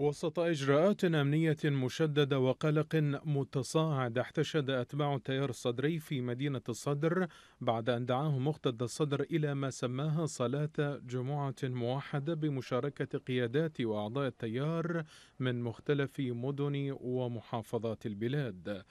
وسط إجراءات أمنية مشددة وقلق متصاعد احتشد أتباع التيار الصدري في مدينة الصدر بعد أن دعاه مقتدى الصدر إلى ما سماها صلاة جمعة موحدة بمشاركة قيادات وأعضاء التيار من مختلف مدن ومحافظات البلاد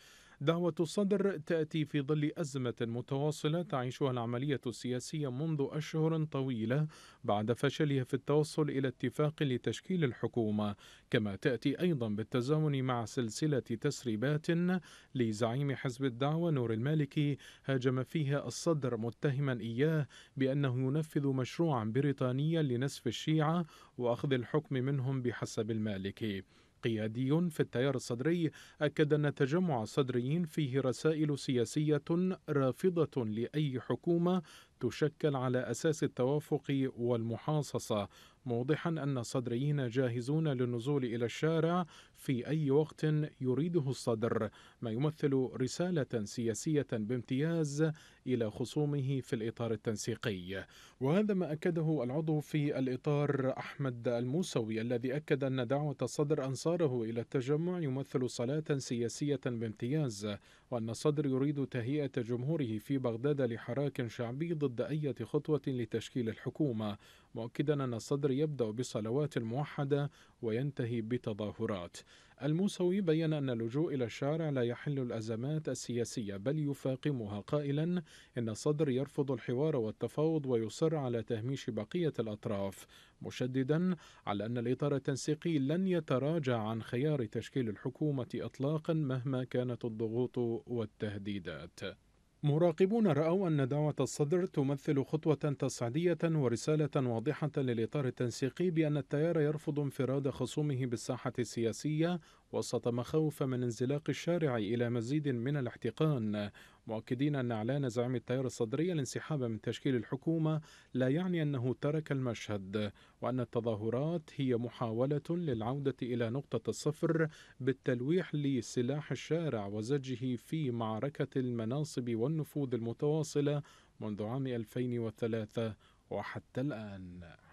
دعوة الصدر تأتي في ظل أزمة متواصلة تعيشها العملية السياسية منذ أشهر طويلة بعد فشلها في التوصل إلى اتفاق لتشكيل الحكومة كما تأتي أيضا بالتزامن مع سلسلة تسريبات لزعيم حزب الدعوة نور المالكي هاجم فيها الصدر متهما إياه بأنه ينفذ مشروعا بريطانيا لنسف الشيعة وأخذ الحكم منهم بحسب المالكي قيادي في التيار الصدري أكد أن تجمع الصدريين فيه رسائل سياسية رافضة لأي حكومة تشكل على أساس التوافق والمحاصصة موضحا أن الصدريين جاهزون للنزول إلى الشارع في أي وقت يريده الصدر ما يمثل رسالة سياسية بامتياز إلى خصومه في الإطار التنسيقي وهذا ما أكده العضو في الإطار أحمد الموسوي الذي أكد أن دعوة الصدر أنصاره إلى التجمع يمثل صلاة سياسية بامتياز وأن الصدر يريد تهيئة جمهوره في بغداد لحراك شعبي ضد ضد أي خطوة لتشكيل الحكومة مؤكدا أن الصدر يبدأ بصلوات موحدة وينتهي بتظاهرات الموسوي بين أن اللجوء إلى الشارع لا يحل الأزمات السياسية بل يفاقمها قائلا إن الصدر يرفض الحوار والتفاوض ويصر على تهميش بقية الأطراف مشددا على أن الإطار التنسيقي لن يتراجع عن خيار تشكيل الحكومة إطلاقا مهما كانت الضغوط والتهديدات مراقبون رأوا أن دعوة الصدر تمثل خطوة تصعيدية ورسالة واضحة للإطار التنسيقي بأن التيار يرفض انفراد خصومه بالساحة السياسية وسط مخاوف من انزلاق الشارع إلى مزيد من الاحتقان مؤكدين أن إعلان زعيم التيار الصدري الانسحاب من تشكيل الحكومة لا يعني أنه ترك المشهد وأن التظاهرات هي محاولة للعودة إلى نقطة الصفر بالتلويح لسلاح الشارع وزجه في معركة المناصب والنفوذ المتواصلة منذ عام 2003 وحتى الآن